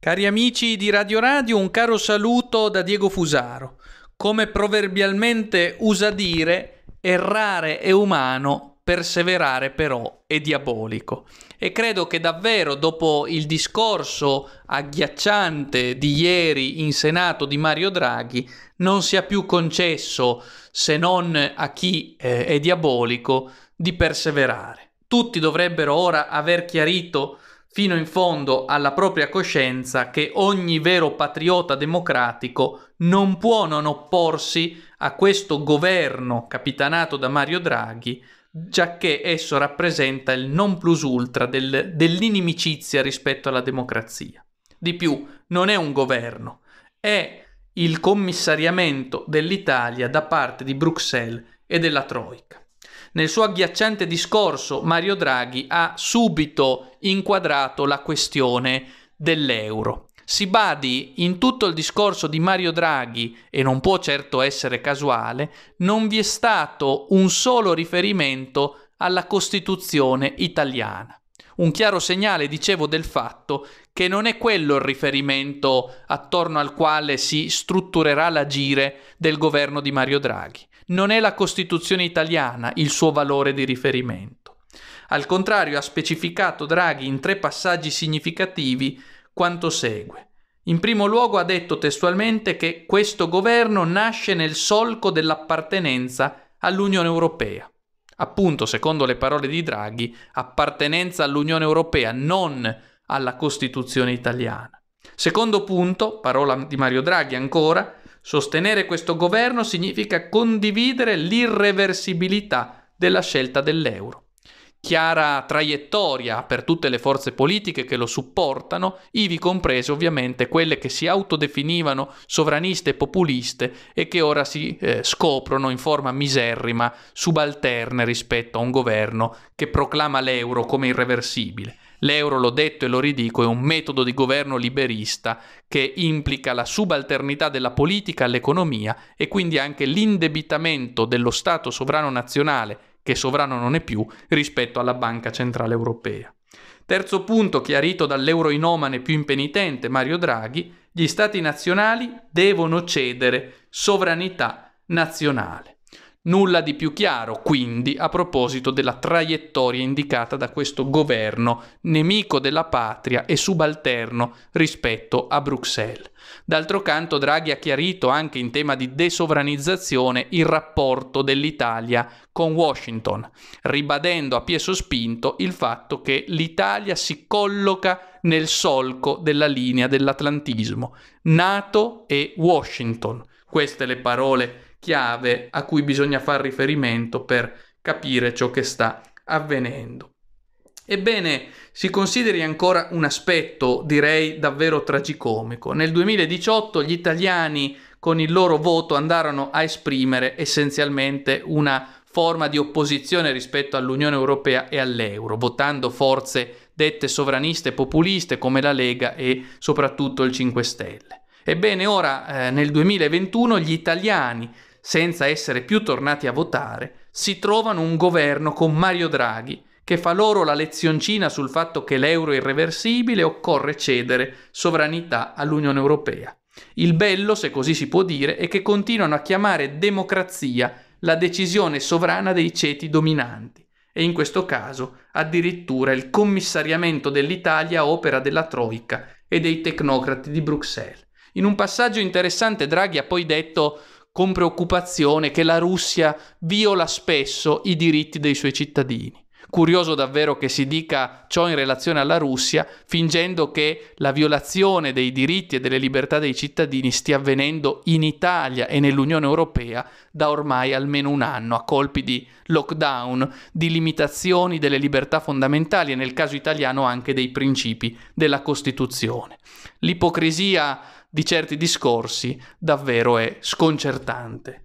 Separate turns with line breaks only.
Cari amici di Radio Radio, un caro saluto da Diego Fusaro. Come proverbialmente usa dire, errare è umano, perseverare però è diabolico. E credo che davvero dopo il discorso agghiacciante di ieri in Senato di Mario Draghi non sia più concesso, se non a chi eh, è diabolico, di perseverare. Tutti dovrebbero ora aver chiarito fino in fondo alla propria coscienza che ogni vero patriota democratico non può non opporsi a questo governo capitanato da Mario Draghi, giacché esso rappresenta il non plus ultra del, dell'inimicizia rispetto alla democrazia. Di più, non è un governo, è il commissariamento dell'Italia da parte di Bruxelles e della Troika. Nel suo agghiacciante discorso Mario Draghi ha subito inquadrato la questione dell'euro. Si badi, in tutto il discorso di Mario Draghi, e non può certo essere casuale, non vi è stato un solo riferimento alla Costituzione italiana un chiaro segnale, dicevo, del fatto che non è quello il riferimento attorno al quale si strutturerà l'agire del governo di Mario Draghi. Non è la Costituzione italiana il suo valore di riferimento. Al contrario, ha specificato Draghi in tre passaggi significativi quanto segue. In primo luogo ha detto testualmente che questo governo nasce nel solco dell'appartenenza all'Unione Europea appunto, secondo le parole di Draghi, appartenenza all'Unione Europea, non alla Costituzione italiana. Secondo punto, parola di Mario Draghi ancora, sostenere questo governo significa condividere l'irreversibilità della scelta dell'euro chiara traiettoria per tutte le forze politiche che lo supportano, ivi comprese ovviamente quelle che si autodefinivano sovraniste e populiste e che ora si eh, scoprono in forma miserrima, subalterne rispetto a un governo che proclama l'euro come irreversibile. L'euro, l'ho detto e lo ridico, è un metodo di governo liberista che implica la subalternità della politica all'economia e quindi anche l'indebitamento dello Stato sovrano nazionale che sovrano non è più rispetto alla Banca Centrale Europea. Terzo punto chiarito dall'euroinomane più impenitente Mario Draghi, gli Stati nazionali devono cedere sovranità nazionale. Nulla di più chiaro, quindi, a proposito della traiettoria indicata da questo governo, nemico della patria e subalterno rispetto a Bruxelles. D'altro canto, Draghi ha chiarito anche in tema di desovranizzazione il rapporto dell'Italia con Washington, ribadendo a piezo spinto il fatto che l'Italia si colloca nel solco della linea dell'atlantismo, NATO e Washington. Queste le parole chiave a cui bisogna fare riferimento per capire ciò che sta avvenendo. Ebbene, si consideri ancora un aspetto, direi davvero tragicomico. Nel 2018 gli italiani con il loro voto andarono a esprimere essenzialmente una forma di opposizione rispetto all'Unione Europea e all'euro, votando forze dette sovraniste e populiste come la Lega e soprattutto il 5 Stelle. Ebbene, ora eh, nel 2021 gli italiani senza essere più tornati a votare, si trovano un governo con Mario Draghi che fa loro la lezioncina sul fatto che l'euro è irreversibile e occorre cedere sovranità all'Unione Europea. Il bello, se così si può dire, è che continuano a chiamare democrazia la decisione sovrana dei ceti dominanti e in questo caso addirittura il commissariamento dell'Italia a opera della Troica e dei tecnocrati di Bruxelles. In un passaggio interessante Draghi ha poi detto con preoccupazione che la Russia viola spesso i diritti dei suoi cittadini. Curioso davvero che si dica ciò in relazione alla Russia, fingendo che la violazione dei diritti e delle libertà dei cittadini stia avvenendo in Italia e nell'Unione Europea da ormai almeno un anno, a colpi di lockdown, di limitazioni delle libertà fondamentali e nel caso italiano anche dei principi della Costituzione. L'ipocrisia di certi discorsi davvero è sconcertante.